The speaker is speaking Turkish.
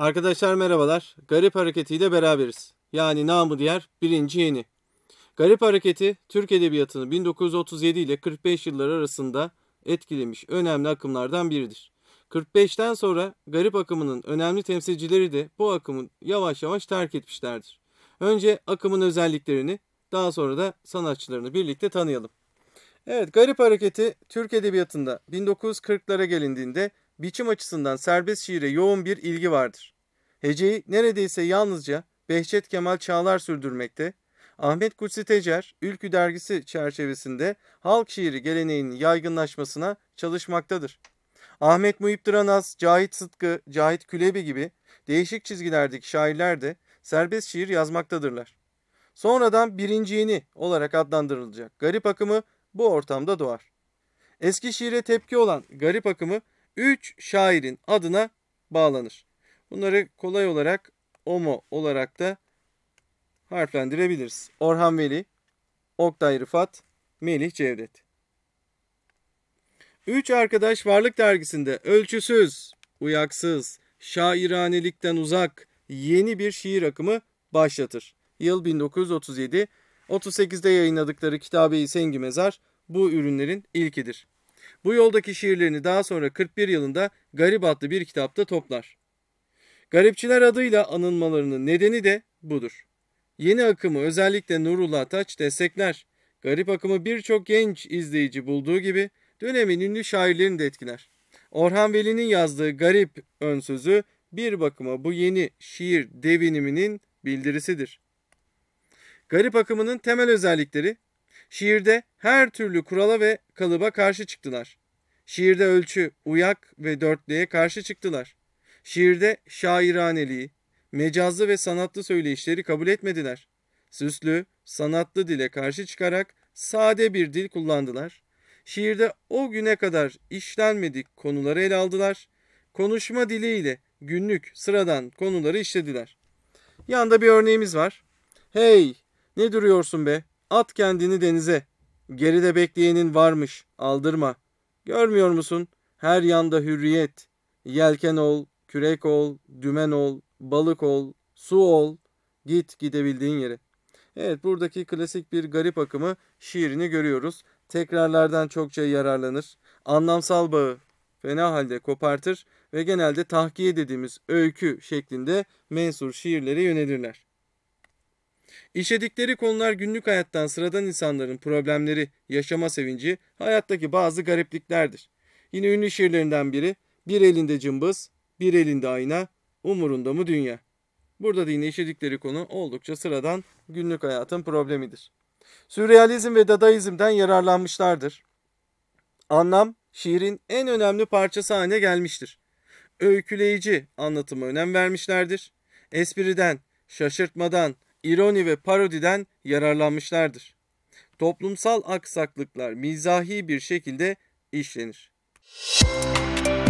Arkadaşlar merhabalar. Garip Hareketi ile beraberiz. Yani namı diğer birinci yeni. Garip Hareketi Türk Edebiyatı'nı 1937 ile 45 yılları arasında etkilemiş önemli akımlardan biridir. 45'ten sonra garip akımının önemli temsilcileri de bu akımı yavaş yavaş terk etmişlerdir. Önce akımın özelliklerini daha sonra da sanatçılarını birlikte tanıyalım. Evet Garip Hareketi Türk Edebiyatı'nda 1940'lara gelindiğinde biçim açısından serbest şiire yoğun bir ilgi vardır. Heceyi neredeyse yalnızca Behçet Kemal Çağlar sürdürmekte, Ahmet Kutsi Tecer, Ülkü Dergisi çerçevesinde halk şiiri geleneğinin yaygınlaşmasına çalışmaktadır. Ahmet Muhip Dıranaz, Cahit Sıtkı, Cahit Külebi gibi değişik çizgilerdeki şairler de serbest şiir yazmaktadırlar. Sonradan birinci yeni olarak adlandırılacak garip akımı bu ortamda doğar. Eski şiire tepki olan garip akımı 3 şairin adına bağlanır. Bunları kolay olarak OMO olarak da harflendirebiliriz. Orhan Veli, Oktay Rıfat, Melih Cevdet. Üç arkadaş varlık dergisinde ölçüsüz, uyaksız, şairanelikten uzak yeni bir şiir akımı başlatır. Yıl 1937, 38'de yayınladıkları kitabe Sengi Mezar bu ürünlerin ilkidir. Bu yoldaki şiirlerini daha sonra 41 yılında Garip adlı bir kitapta toplar. Garipçiler adıyla anılmalarının nedeni de budur. Yeni akımı özellikle Nurullah Taç destekler. Garip akımı birçok genç izleyici bulduğu gibi dönemin ünlü şairlerini de etkiler. Orhan Veli'nin yazdığı Garip ön sözü bir bakıma bu yeni şiir deviniminin bildirisidir. Garip akımının temel özellikleri Şiirde her türlü kurala ve kalıba karşı çıktılar. Şiirde ölçü, uyak ve dörtlüğe karşı çıktılar. Şiirde şairaneliği, mecazlı ve sanatlı söyleyişleri kabul etmediler. Süslü, sanatlı dile karşı çıkarak sade bir dil kullandılar. Şiirde o güne kadar işlenmedik konuları ele aldılar. Konuşma diliyle günlük, sıradan konuları işlediler. Yanda bir örneğimiz var. Hey, ne duruyorsun be? At kendini denize. Geride bekleyenin varmış. Aldırma. Görmüyor musun? Her yanda hürriyet. Yelken ol, kürek ol, dümen ol, balık ol, su ol. Git gidebildiğin yere. Evet buradaki klasik bir garip akımı şiirini görüyoruz. Tekrarlardan çokça yararlanır. Anlamsal bağı fena halde kopartır ve genelde tahkiye dediğimiz öykü şeklinde mensur şiirlere yönelirler. İşledikleri konular günlük hayattan sıradan insanların problemleri, yaşama sevinci, hayattaki bazı garipliklerdir. Yine ünlü şiirlerinden biri, bir elinde cımbız, bir elinde ayna, umurunda mı dünya? Burada da yine işledikleri konu oldukça sıradan günlük hayatın problemidir. Sürrealizm ve dadaizmden yararlanmışlardır. Anlam, şiirin en önemli parçası haline gelmiştir. Öyküleyici anlatıma önem vermişlerdir. Espriden, şaşırtmadan, ironi ve parodiden yararlanmışlardır. Toplumsal aksaklıklar mizahi bir şekilde işlenir. Müzik